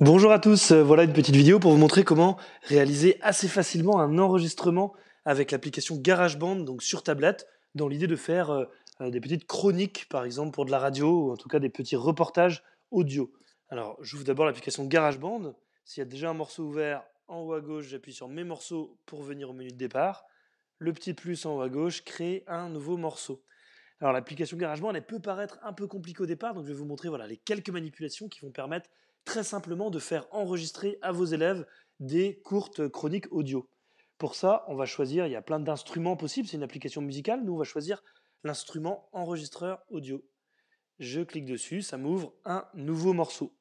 Bonjour à tous, euh, voilà une petite vidéo pour vous montrer comment réaliser assez facilement un enregistrement avec l'application GarageBand, donc sur tablette, dans l'idée de faire euh, euh, des petites chroniques, par exemple pour de la radio, ou en tout cas des petits reportages audio. Alors j'ouvre d'abord l'application GarageBand, s'il y a déjà un morceau ouvert, en haut à gauche j'appuie sur mes morceaux pour venir au menu de départ, le petit plus en haut à gauche crée un nouveau morceau. Alors l'application GarageBand, elle peut paraître un peu compliquée au départ, donc je vais vous montrer voilà, les quelques manipulations qui vont permettre très simplement de faire enregistrer à vos élèves des courtes chroniques audio. Pour ça, on va choisir, il y a plein d'instruments possibles, c'est une application musicale, nous on va choisir l'instrument enregistreur audio. Je clique dessus, ça m'ouvre un nouveau morceau.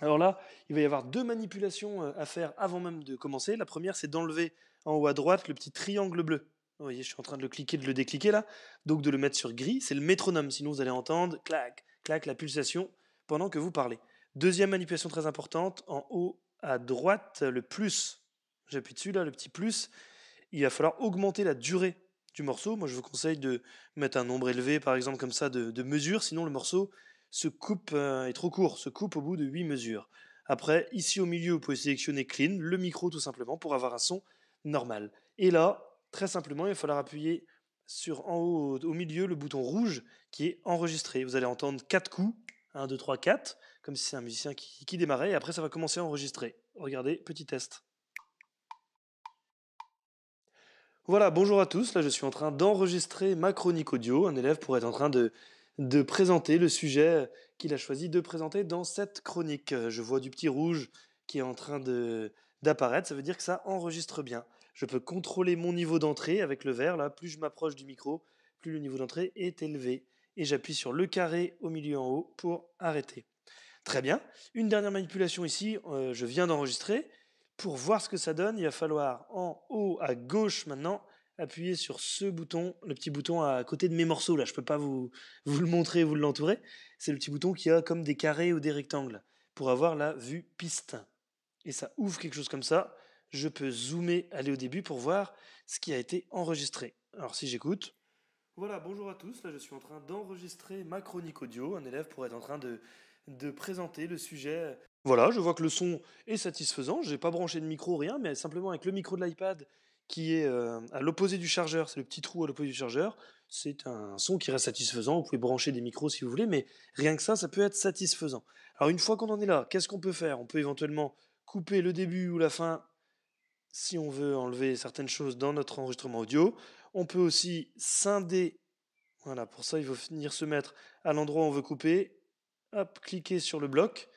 Alors là, il va y avoir deux manipulations euh, à faire avant même de commencer. La première, c'est d'enlever en haut à droite le petit triangle bleu. Vous voyez, je suis en train de le cliquer, de le décliquer là, donc de le mettre sur gris. C'est le métronome, sinon vous allez entendre clac, clac, la pulsation pendant que vous parlez. Deuxième manipulation très importante, en haut à droite, le plus. J'appuie dessus là, le petit plus. Il va falloir augmenter la durée du morceau. Moi, je vous conseille de mettre un nombre élevé, par exemple, comme ça, de, mesures. Sinon, le morceau se coupe, euh, est trop court, se coupe au bout de 8 mesures. Après, ici au milieu, vous pouvez sélectionner clean, le micro tout simplement, pour avoir un son normal. Et là, très simplement, il va falloir appuyer sur en haut, au milieu, le bouton rouge qui est enregistré. Vous allez entendre 4 coups. 1, 2, 3, 4 comme si c'est un musicien qui, démarrait, et après ça va commencer à enregistrer. Regardez, petit test. Voilà, bonjour à tous. Là, je suis en train d'enregistrer ma chronique audio. Un élève pourrait être en train de, présenter le sujet qu'il a choisi de présenter dans cette chronique. Je vois du petit rouge qui est en train d'apparaître. Ça veut dire que ça enregistre bien. Je peux contrôler mon niveau d'entrée avec le verre. Là, plus je m'approche du micro, plus le niveau d'entrée est élevé. Et j'appuie sur le carré au milieu en haut pour arrêter. Très bien. Une dernière manipulation ici, euh, je viens d'enregistrer. Pour voir ce que ça donne, il va falloir en haut à gauche maintenant appuyer sur ce bouton, le petit bouton à côté de mes morceaux. Là, je ne peux pas vous, vous le montrer, vous l'entourer. C'est le petit bouton qui a comme des carrés ou des rectangles pour avoir la vue piste. Et ça ouvre quelque chose comme ça. Je peux zoomer, aller au début pour voir ce qui a été enregistré. Alors si j'écoute. Voilà, bonjour à tous. Là, je suis en train d'enregistrer ma chronique audio. Un élève pourrait être en train de de présenter le sujet. Voilà, je vois que le son est satisfaisant. Je n'ai pas branché de micro, rien, mais simplement avec le micro de l'iPad qui est euh, à l'opposé du chargeur, c'est le petit trou à l'opposé du chargeur, c'est un son qui reste satisfaisant. Vous pouvez brancher des micros si vous voulez, mais rien que ça, ça peut être satisfaisant. Alors une fois qu'on en est là, qu'est-ce qu'on peut faire On peut éventuellement couper le début ou la fin si on veut enlever certaines choses dans notre enregistrement audio. On peut aussi scinder. Voilà, pour ça, il faut finir se mettre à l'endroit où on veut couper hop, cliquer sur le bloc,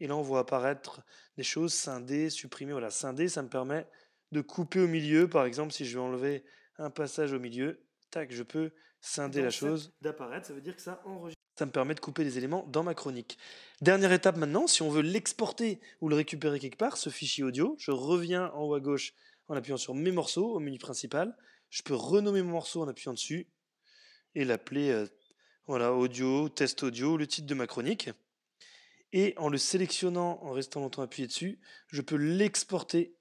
et là on voit apparaître des choses scindées, supprimées. Voilà, scinder ça me permet de couper au milieu. Par exemple, si je veux enlever un passage au milieu, tac, je peux scinder la chose. D'apparaître, ça veut dire que ça enregistre. Ça me permet de couper des éléments dans ma chronique. Dernière étape maintenant, si on veut l'exporter ou le récupérer quelque part, ce fichier audio, je reviens en haut à gauche en appuyant sur mes morceaux au menu principal. Je peux renommer mon morceau en appuyant dessus et l'appeler euh, voilà, audio, test audio, le titre de ma chronique. Et en le sélectionnant, en restant longtemps appuyé dessus, je peux l'exporter.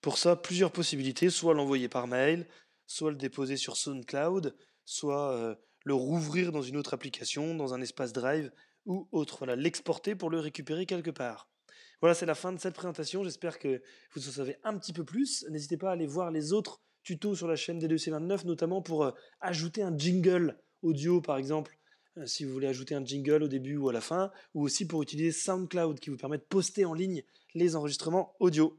Pour ça, plusieurs possibilités, soit l'envoyer par mail, soit le déposer sur SoundCloud, soit euh, le rouvrir dans une autre application, dans un espace Drive ou autre. Voilà, l'exporter pour le récupérer quelque part. Voilà, c'est la fin de cette présentation. J'espère que vous en savez un petit peu plus. N'hésitez pas à aller voir les autres tutos sur la chaîne d 2C29, notamment pour euh, ajouter un jingle audio, par exemple, euh, si vous voulez ajouter un jingle au début ou à la fin, ou aussi pour utiliser SoundCloud qui vous permet de poster en ligne les enregistrements audio.